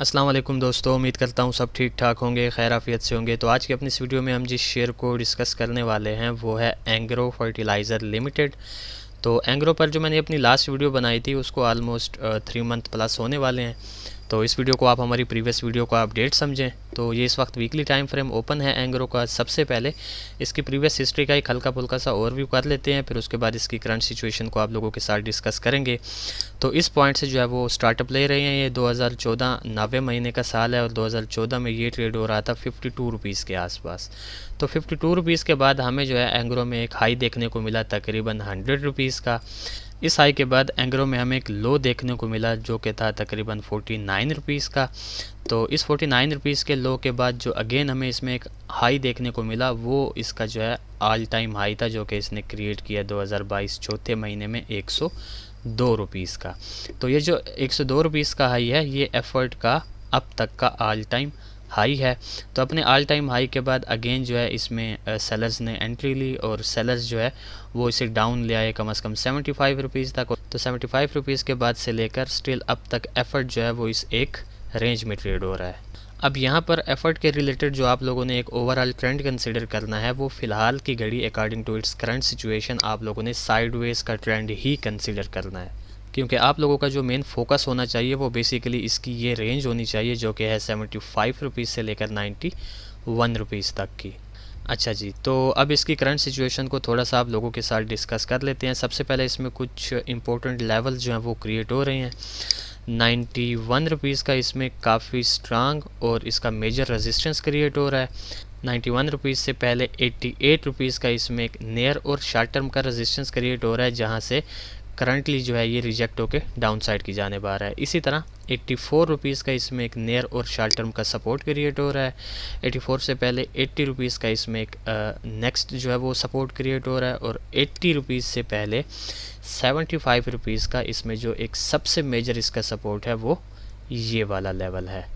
असलम दोस्तों उम्मीद करता हूँ सब ठीक ठाक होंगे खैर आफियत से होंगे तो आज की अपनी इस वीडियो में हम जिस शेयर को डिस्कस करने वाले हैं वो है एंग्रो फर्टिलाइज़र लिमिटेड तो एंग्रो पर जो मैंने अपनी लास्ट वीडियो बनाई थी उसको आलमोस्ट थ्री मंथ प्लस होने वाले हैं तो इस वीडियो को आप हमारी प्रीवियस वीडियो का अपडेट समझें तो ये इस वक्त वीकली टाइम फ्रेम ओपन है एंग्रो का सबसे पहले इसकी प्रीवियस हिस्ट्री का एक हल्का फुल्का सा ओवरव्यू कर लेते हैं फिर उसके बाद इसकी करंट सिचुएशन को आप लोगों के साथ डिस्कस करेंगे तो इस पॉइंट से जो है वो स्टार्टअप ले रहे हैं ये दो हज़ार महीने का साल है और दो में ये ट्रेड हो रहा था फिफ्टी टू रुपीज़ के आसपास तो फिफ्टी टू रुपीज़ के बाद हमें जो है एंग्रो में एक हाई देखने को मिला तकरीबन हंड्रेड रुपीज़ का इस हाई के बाद एंग्रो में हमें एक लो देखने को मिला जो कि था तकरीबन फोर्टी नाइन रुपीज़ का तो इस फोर्टी नाइन रुपीज़ के लो के बाद जो अगेन हमें इसमें एक हाई देखने को मिला वो इसका जो है ऑल टाइम हाई था जो कि इसने क्रिएट किया 2022 चौथे महीने में एक सौ दो रुपीज़ का तो ये जो एक सौ दो रुपीज़ का हाई है ये एफर्ट का अब तक का ऑल टाइम हाई है तो अपने ऑल टाइम हाई के बाद अगेन जो है इसमें सेलर्स ने एंट्री ली और सेलर्स जो है वो इसे डाउन ले आए कम अज़ कम सेवेंटी फाइव रुपीज़ तक तो सेवेंटी फाइव रुपीज़ के बाद से लेकर स्टिल अब तक एफर्ट जो है वो इस एक रेंज में ट्रेड हो रहा है अब यहाँ पर एफर्ट के रिलेटेड जो आप लोगों ने एक ओवरऑल ट्रेंड कंसिडर करना है वो फ़िलहाल की घड़ी according to its current situation आप लोगों ने साइडवेज का ट्रेंड ही कंसिडर करना है क्योंकि आप लोगों का जो मेन फोकस होना चाहिए वो बेसिकली इसकी ये रेंज होनी चाहिए जो कि है सेवेंटी फाइव रुपीज़ से लेकर नाइन्टी वन रुपीज़ तक की अच्छा जी तो अब इसकी करंट सिचुएशन को थोड़ा सा आप लोगों के साथ डिस्कस कर लेते हैं सबसे पहले इसमें कुछ इंपॉर्टेंट लेवल जो हैं वो क्रिएट हो रहे हैं नाइन्टी वन रुपीज़ का इसमें काफ़ी स्ट्रांग और इसका मेजर रेजिस्टेंस क्रिएट हो रहा है नाइन्टी वन रुपीज़ से पहले एट्टी एट रुपीज़ का इसमें एक नेयर और शार्ट टर्म का रेजिस्टेंस क्रिएट हो रहा है जहाँ से करंटली जो है ये रिजेक्ट होकर डाउन साइड की जाने आ रहा है इसी तरह एट्टी फोर रुपीज़ का इसमें एक नियर और शार्ट टर्म का सपोर्ट क्रिएट हो रहा है एट्टी फोर से पहले एट्टी रुपीज़ का इसमें एक नेक्स्ट जो है वो सपोर्ट क्रिएट हो रहा है और एट्टी रुपीज़ से पहले सेवेंटी फाइव रुपीज़ का इसमें जो एक सबसे मेजर इसका सपोर्ट है वो ये वाला लेवल है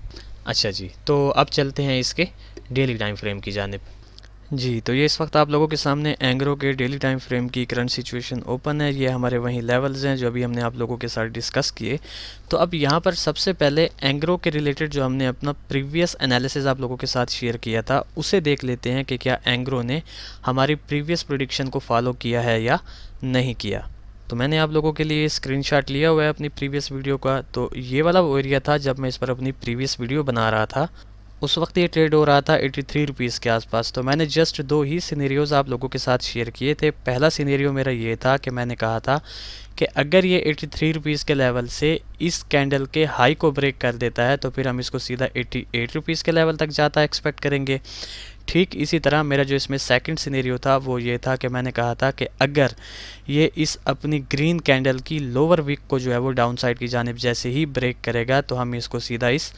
अच्छा जी तो अब चलते हैं इसके डेली टाइम फ्रेम की जानब जी तो ये इस वक्त आप लोगों के सामने एंग्रो के डेली टाइम फ्रेम की करंट सिचुएशन ओपन है ये हमारे वहीं लेवल्स हैं जो अभी हमने आप लोगों के साथ डिस्कस किए तो अब यहाँ पर सबसे पहले एंग्रो के रिलेटेड जो हमने अपना प्रीवियस एनालिसिस आप लोगों के साथ शेयर किया था उसे देख लेते हैं कि क्या एंग्रो ने हमारी प्रीवियस प्रोडिक्शन को फॉलो किया है या नहीं किया तो मैंने आप लोगों के लिए स्क्रीन लिया हुआ है अपनी प्रीवियस वीडियो का तो ये वाला वो एरिया था जब मैं इस पर अपनी प्रीवियस वीडियो बना रहा था उस वक्त ये ट्रेड हो रहा था एटी थ्री रुपीज़ के आसपास तो मैंने जस्ट दो ही सीनेरियोज़ आप लोगों के साथ शेयर किए थे पहला सीनेरियो मेरा ये था कि मैंने कहा था कि अगर ये एटी थ्री रुपीज़ के लेवल से इस कैंडल के हाई को ब्रेक कर देता है तो फिर हम इसको सीधा एटी एट रुपीज़ के लेवल तक जाता एक्सपेक्ट करेंगे ठीक इसी तरह मेरा जो इसमें सेकंड सीनेरियो था वो ये था कि मैंने कहा था कि अगर ये इस अपनी ग्रीन कैंडल की लोअर वीक को जो है वो डाउन साइड की जानब जैसे ही ब्रेक करेगा तो हम इसको सीधा इस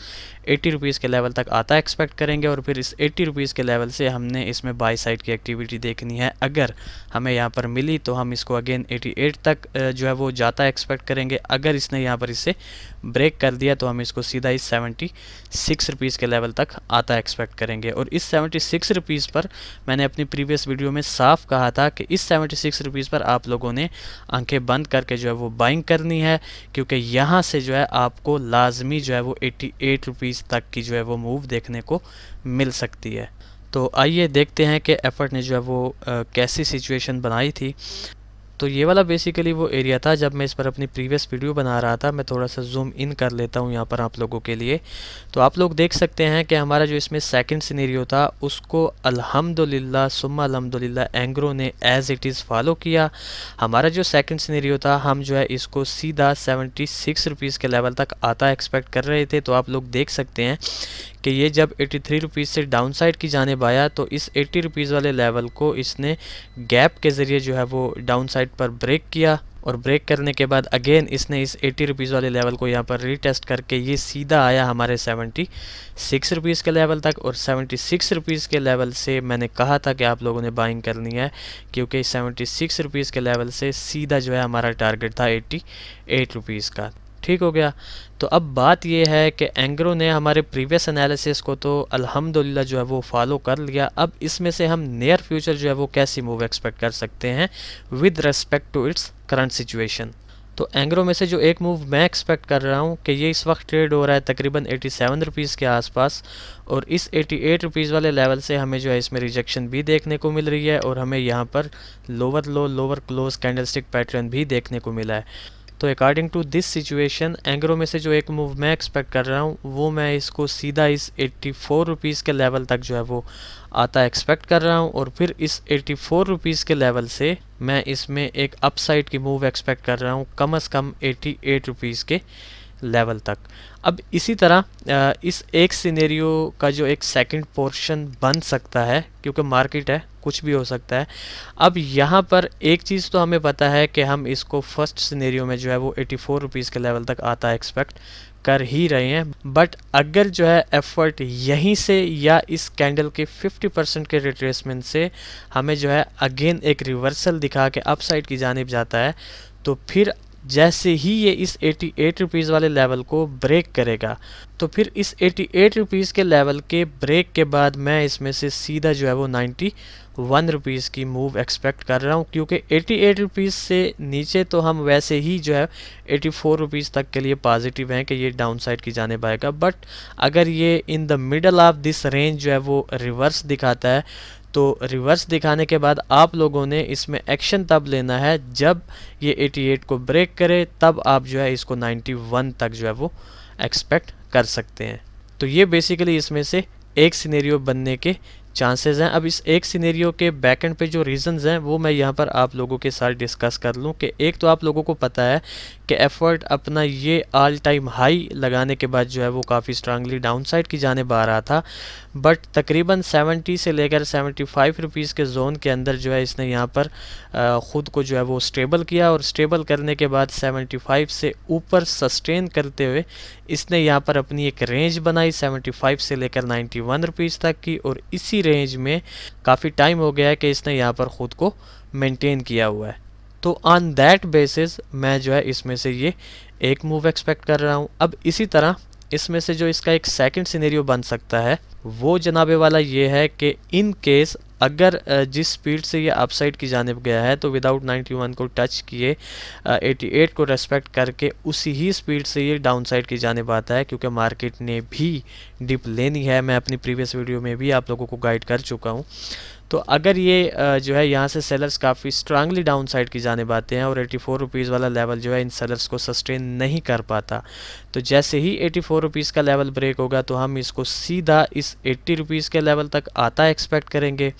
एट्टी रुपीज़ के लेवल तक आता एक्सपेक्ट करेंगे और फिर इस एट्टी रुपीज़ के लेवल से हमने इसमें बाई साइड की एक्टिविटी देखनी है अगर हमें यहाँ पर मिली तो हम इसको अगेन एटी एट तक जो है वो जाता एक्सपेक्ट करेंगे अगर इसने यहाँ पर इसे ब्रेक कर दिया तो हम इसको सीधा इस सेवेंटी सिक्स रुपीज़ के लेवल तक आता एक्सपेक्ट करेंगे और इस सेवेंटी सिक्स रुपीज़ पर मैंने अपनी प्रीवियस वीडियो में साफ कहा था कि इस सेवेंटी सिक्स रुपीज़ पर आप लोगों ने आंखें बंद करके जो है वो बाइंग करनी है क्योंकि यहाँ से जो है आपको लाजमी जो है वो एट्टी एट रुपीज़ तक की जो है वो मूव देखने को मिल सकती है तो आइए देखते हैं कि एफर्ट ने जो है वो आ, कैसी सिचुएशन बनाई थी तो ये वाला बेसिकली वो एरिया था जब मैं इस पर अपनी प्रीवियस वीडियो बना रहा था मैं थोड़ा सा जूम इन कर लेता हूँ यहाँ पर आप लोगों के लिए तो आप लोग देख सकते हैं कि हमारा जो इसमें सेकंड सीनेरियो था उसको अल्हम्दुलिल्लाह सुम्मा अल्हम्दुलिल्लाह एंग्रो ने एज़ इट इज़ फॉलो किया हमारा जो सेकेंड सीनेरियो था हम जो है इसको सीधा सेवेंटी सिक्स के लेवल तक आता एक्सपेक्ट कर रहे थे तो आप लोग देख सकते हैं कि ये जब एटी थ्री रुपीज़ से डाउन साइड की जानब आया तो इस एटी रुपीज़ वाले लेवल को इसने गैप के ज़रिए जो है वो डाउन साइड पर ब्रेक किया और ब्रेक करने के बाद अगेन इसने इस एटी रुपीज़ वाले लेवल को यहाँ पर रीटेस्ट करके ये सीधा आया हमारे सेवेंटी सिक्स रुपीज़ के लेवल तक और 76 सिक्स रुपीज़ के लेवल से मैंने कहा था कि आप लोगों ने बाइंग करनी है क्योंकि 76 सिक्स रुपीज़ के लेवल से सीधा जो है हमारा टारगेट था एट्टी एट रुपीज़ का ठीक हो गया तो अब बात यह है कि एंग्रो ने हमारे प्रीवियस एनालिसिस को तो अल्हम्दुलिल्लाह जो है वो फॉलो कर लिया अब इसमें से हम नियर फ्यूचर जो है वो कैसी मूव एक्सपेक्ट कर सकते हैं with respect to its current situation तो एंग्रो में से जो एक मूव मैं एक्सपेक्ट कर रहा हूँ कि ये इस वक्त ट्रेड हो रहा है तकरीबन 87 सेवन के आसपास और इस 88 एट वाले लेवल से हमें जो है इसमें रिजेक्शन भी देखने को मिल रही है और हमें यहाँ पर lower low lower close candlestick pattern भी देखने को मिला है तो according to this situation Engro में से जो एक मूव मैं एक्सपेक्ट कर रहा हूँ वो मैं इसको सीधा इस एट्टी फोर रुपीज़ के लेवल तक जो है वो आता एक्सपेक्ट कर रहा हूँ और फिर इस एट्टी फोर रुपीज़ के लेवल से मैं इसमें एक अपसाइड की मूव एक्सपेक्ट कर रहा हूँ कम अज़ कम एट्टी एट रुपीज़ के लेवल तक अब इसी तरह इस एक सिनेरियो का जो एक सेकंड पोर्शन बन सकता है क्योंकि मार्केट है कुछ भी हो सकता है अब यहाँ पर एक चीज़ तो हमें पता है कि हम इसको फर्स्ट सिनेरियो में जो है वो एटी फोर रुपीज़ के लेवल तक आता एक्सपेक्ट कर ही रहे हैं बट अगर जो है एफर्ट यहीं से या इस कैंडल के 50 परसेंट के रिट्रेसमेंट से हमें जो है अगेन एक रिवर्सल दिखा के अपसाइड की जानब जाता है तो फिर जैसे ही ये इस 88 रुपीज़ वाले लेवल को ब्रेक करेगा तो फिर इस 88 रुपीज़ के लेवल के ब्रेक के बाद मैं इसमें से सीधा जो है वो 91 रुपीज़ की मूव एक्सपेक्ट कर रहा हूँ क्योंकि 88 रुपीज़ से नीचे तो हम वैसे ही जो है 84 रुपीज़ तक के लिए पॉजिटिव हैं कि ये डाउन साइड की जाने आएगा बट अगर ये in the middle of this range जो है वो रिवर्स दिखाता है तो रिवर्स दिखाने के बाद आप लोगों ने इसमें एक्शन तब लेना है जब ये 88 को ब्रेक करे तब आप जो है इसको 91 तक जो है वो एक्सपेक्ट कर सकते हैं तो ये बेसिकली इसमें से एक सिनेरियो बनने के चांसेस हैं अब इस एक सिनेरियो के बैक एंड पे जो रीजंस हैं वो मैं यहाँ पर आप लोगों के साथ डिस्कस कर लूँ कि एक तो आप लोगों को पता है कि एफर्ट अपना ये ऑल टाइम हाई लगाने के बाद जो है वो काफ़ी स्ट्रांगली डाउन साइड की जाने आ रहा था बट तकरीबन 70 से लेकर 75 रुपीज़ के जोन के अंदर जो है इसने यहाँ पर ख़ुद को जो है वो स्टेबल किया और स्टेबल करने के बाद सेवेंटी से ऊपर सस्टेन करते हुए इसने यहाँ पर अपनी एक रेंज बनाई सेवेंटी से लेकर नाइन्टी रुपीज़ तक की और इसी रेंज में काफ़ी टाइम हो गया है कि इसने यहाँ पर ख़ुद को मेंटेन किया हुआ है तो ऑन दैट बेसिस मैं जो है इसमें से ये एक मूव एक्सपेक्ट कर रहा हूँ अब इसी तरह इसमें से जो इसका एक सेकंड सिनेरियो बन सकता है वो जनाबे वाला ये है कि इन केस अगर जिस स्पीड से ये अपसाइड की जानब गया है तो विदाउट 91 को टच किए 88 को रेस्पेक्ट करके उसी ही स्पीड से ये डाउन साइड की जानब आता है क्योंकि मार्केट ने भी डिप लेनी है मैं अपनी प्रीवियस वीडियो में भी आप लोगों को गाइड कर चुका हूँ तो अगर ये जो है यहाँ से सेलर्स काफ़ी स्ट्रांगली डाउन साइड की जाने बातें हैं और एटी फोर रुपीज़ वाला लेवल जो है इन सेलर्स को सस्टेन नहीं कर पाता तो जैसे ही एटी फोर रुपीज़ का लेवल ब्रेक होगा तो हम इसको सीधा इस एट्टी रुपीज़ के लेवल तक आता एक्सपेक्ट करेंगे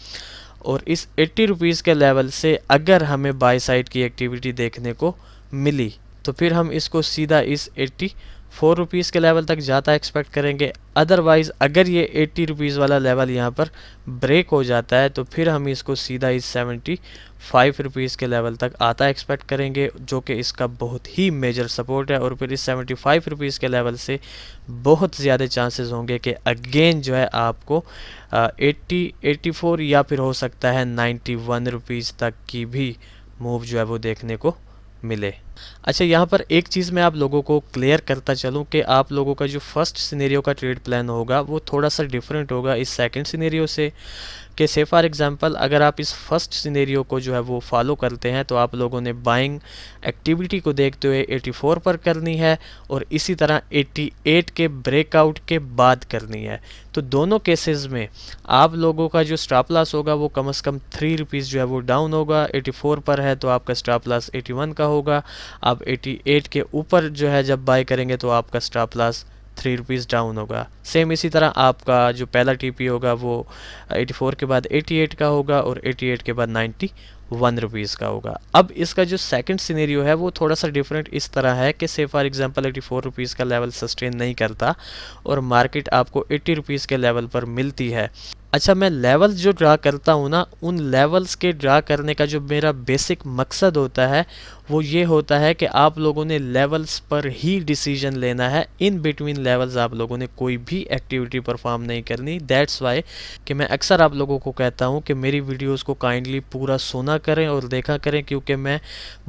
और इस एट्टी रुपीज़ के लेवल से अगर हमें बाई साइड की एक्टिविटी देखने को मिली तो फिर हम इसको सीधा इस एट्टी फोर रुपीज़ के लेवल तक जाता एक्सपेक्ट करेंगे अदरवाइज़ अगर ये एट्टी रुपीज़ वाला लेवल यहाँ पर ब्रेक हो जाता है तो फिर हम इसको सीधा इस सेवेंटी फाइव रुपीज़ के लेवल तक आता एक्सपेक्ट करेंगे जो कि इसका बहुत ही मेजर सपोर्ट है और फिर इस सेवेंटी फाइव रुपीज़ के लेवल से बहुत ज़्यादा चांसेस होंगे कि अगेन जो है आपको एट्टी एट्टी फोर या फिर हो सकता है नाइन्टी वन रुपीज़ तक की भी मूव जो है वो देखने को मिले अच्छा यहाँ पर एक चीज़ मैं आप लोगों को क्लियर करता चलूँ कि आप लोगों का जो फर्स्ट सिनेरियो का ट्रेड प्लान होगा वो थोड़ा सा डिफरेंट होगा इस सेकंड सिनेरियो से कि से फॉर एग्ज़ाम्पल अगर आप इस फर्स्ट सिनेरियो को जो है वो फॉलो करते हैं तो आप लोगों ने बाइंग एक्टिविटी को देखते हुए 84 पर करनी है और इसी तरह 88 के ब्रेकआउट के बाद करनी है तो दोनों केसेस में आप लोगों का जो स्टॉप लॉस होगा वो कम से कम थ्री रुपीज़ जो है वो डाउन होगा 84 पर है तो आपका स्टॉप लॉस 81 का होगा आप 88 के ऊपर जो है जब बाई करेंगे तो आपका stop loss three rupees down होगा सेम इसी तरह आपका जो पहला टीपी होगा वो 84 के बाद 88 का होगा और 88 के बाद वन रुपीज़ का होगा अब इसका जो सेकंड सिनेरियो है वो थोड़ा सा डिफरेंट इस तरह है कि से for example eighty four rupees का लेवल सस्टेन नहीं करता और मार्केट आपको एट्टी रुपीज़ के लेवल पर मिलती है अच्छा मैं लेवल्स जो ड्रा करता हूँ ना उन लेवल्स के ड्रा करने का जो मेरा बेसिक मकसद होता है वो ये होता है कि आप लोगों ने लेवल्स पर ही डिसीजन लेना है इन बिटवीन लेवल्स आप लोगों ने कोई भी एक्टिविटी परफॉर्म नहीं करनी दैट्स वाई कि मैं अक्सर आप लोगों को कहता हूँ कि मेरी वीडियोज़ को काइंडली पूरा सोना सुना करें और देखा करें क्योंकि मैं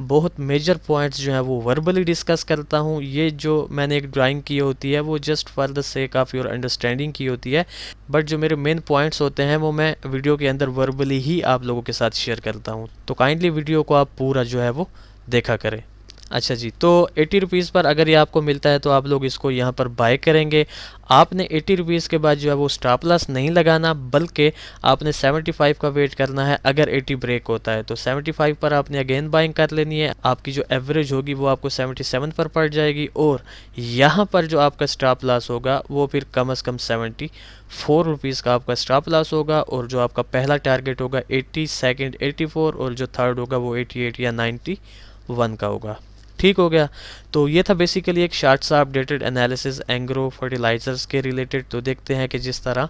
बहुत मेजर पॉइंट्स जो हैं वो वर्बली डिस्कस करता हूँ ये जो मैंने एक ड्राइंग की होती है वो just for the sake of your understanding की होती है बट जो मेरे मेन पॉइंट्स होते हैं वो मैं वीडियो के अंदर वर्बली ही आप लोगों के साथ शेयर करता हूँ तो काइंडली वीडियो को आप पूरा जो है वो देखा करें अच्छा जी तो एटी रुपीज़ पर अगर ये आपको मिलता है तो आप लोग इसको यहाँ पर बाय करेंगे आपने एटी रुपीज़ के बाद जो है वो स्टॉप लॉस नहीं लगाना बल्कि आपने सेवेंटी फाइव का वेट करना है अगर एटी ब्रेक होता है तो सेवेंटी फाइव पर आपने अगेन बाइंग कर लेनी है आपकी जो एवरेज होगी वो आपको सेवेंटी सेवन पर पड़ जाएगी और यहाँ पर जो आपका स्टॉप लॉस होगा वो फिर कम अज़ कम सेवेंटी फोर रुपीज़ का आपका स्टॉप लॉस होगा और जो आपका पहला टारगेट होगा एट्टी सेकेंड एटी फोर और जो थर्ड होगा वो एटी एट या नाइन्टी वन का होगा ठीक हो गया तो ये था बेसिकली एक शार्ट सा अपडेटेड एनालिसिस एंग्रो फर्टिलाइजर्स के रिलेटेड तो देखते हैं कि जिस तरह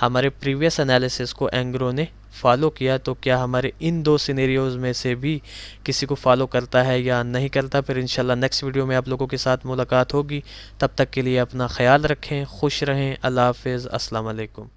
हमारे प्रीवियस एनालिसिस को एंग्रो ने फॉलो किया तो क्या हमारे इन दो सिनेरियोज में से भी किसी को फॉलो करता है या नहीं करता फिर इंशाल्लाह नेक्स्ट वीडियो में आप लोगों के साथ मुलाकात होगी तब तक के लिए अपना ख्याल रखें खुश रहें अल्लाह हाफिज़ असलकम